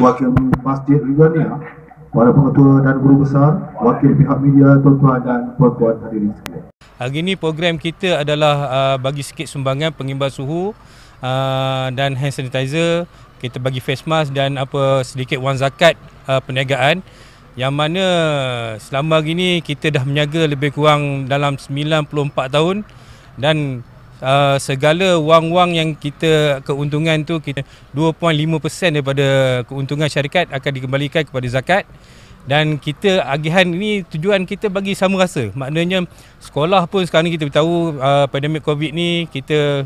Wakil Masjid Rizania, para pengetua dan guru besar, wakil pihak media, tuan-tuan dan puan-puan hadirin sekalian. Hari ini program kita adalah uh, bagi sikit sumbangan pengimbas suhu uh, dan hand sanitizer. Kita bagi face mask dan apa sedikit wang zakat uh, perniagaan. Yang mana selama hari ini kita dah menyaga lebih kurang dalam 94 tahun. Dan uh, segala wang-wang yang kita keuntungan tu kita 2.5% daripada keuntungan syarikat akan dikembalikan kepada zakat dan kita agihan ini tujuan kita bagi sama rasa maknanya sekolah pun sekarang ni kita tahu uh, pandemik covid ni kita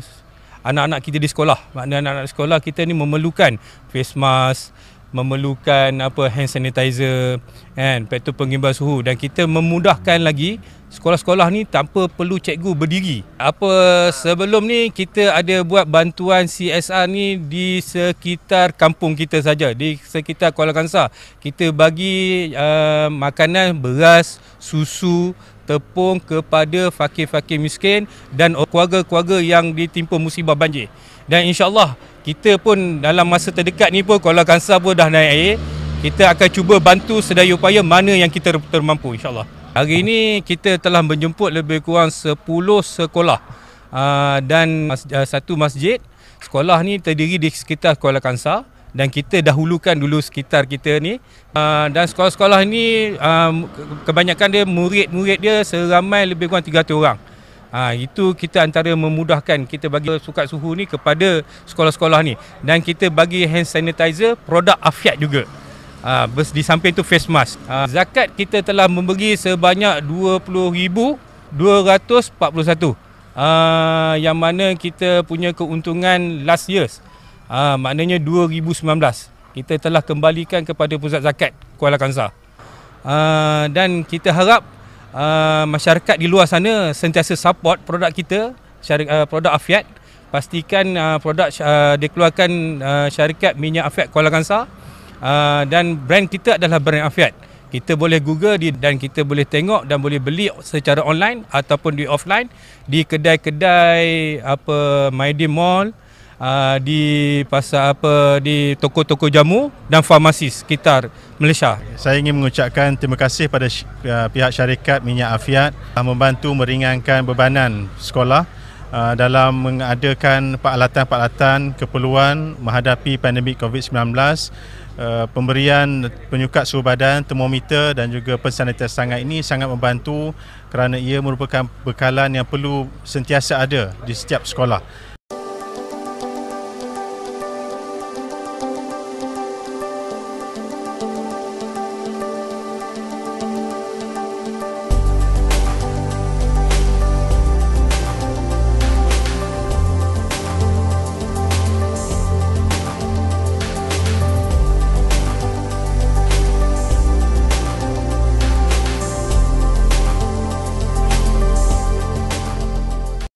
anak-anak kita di sekolah maknanya anak-anak sekolah kita ni memerlukan face mask memerlukan apa hand sanitizer kan petu pengimbas suhu dan kita memudahkan lagi sekolah-sekolah ni tanpa perlu cikgu berdiri. Apa sebelum ni kita ada buat bantuan CSR ni di sekitar kampung kita saja, di sekitar Kuala Kangsar. Kita bagi uh, makanan beras, susu, tepung kepada fakir-fakir miskin dan keluarga-keluarga yang ditimpa musibah banjir. Dan insya-Allah kita pun dalam masa terdekat ni pun Kuala Kangsar pun dah naik air. Kita akan cuba bantu sedaya upaya mana yang kita termampu insya-Allah. Hari ini kita telah menjemput lebih kurang 10 sekolah ah, dan ah, satu masjid. Sekolah ni terdiri di sekitar Kuala Kangsar dan kita dahulukan dulu sekitar kita ni ah, dan sekolah-sekolah ni kebanyakan dia murid-murid dia seramai lebih kurang 300 orang. Ha, itu kita antara memudahkan kita bagi sukat suhu ni kepada sekolah-sekolah ni dan kita bagi hand sanitizer produk afiat juga. Ha, di samping tu face mask. Ha, zakat kita telah memberi sebanyak 20,241. Ha, ah, yang mana kita punya keuntungan last year. Ha, maknanya 2019. Kita telah kembalikan kepada pusat zakat Kuala Kangsar. Ha, dan kita harap ha, masyarakat di luar sana sentiasa support produk kita, syarikat, produk Afiat. Pastikan uh, produk uh, dikeluarkan uh, syarikat minyak afiat Kuala Kangsar. Ah, dan brand kita adalah brand Afiat. Kita boleh Google di dan kita boleh tengok dan boleh beli secara online ataupun di offline di kedai-kedai apa Maidi Mall, aa, ah, di pasar apa di toko-toko jamu dan farmasi sekitar Malaysia. Saya ingin mengucapkan terima kasih pada uh, pihak syarikat Minyak Afiat telah membantu meringankan bebanan sekolah Uh, dalam mengadakan peralatan-peralatan keperluan menghadapi pandemik COVID-19 uh, pemberian penyukat suhu badan, termometer dan juga pensanitas tangan ini sangat membantu kerana ia merupakan bekalan yang perlu sentiasa ada di setiap sekolah.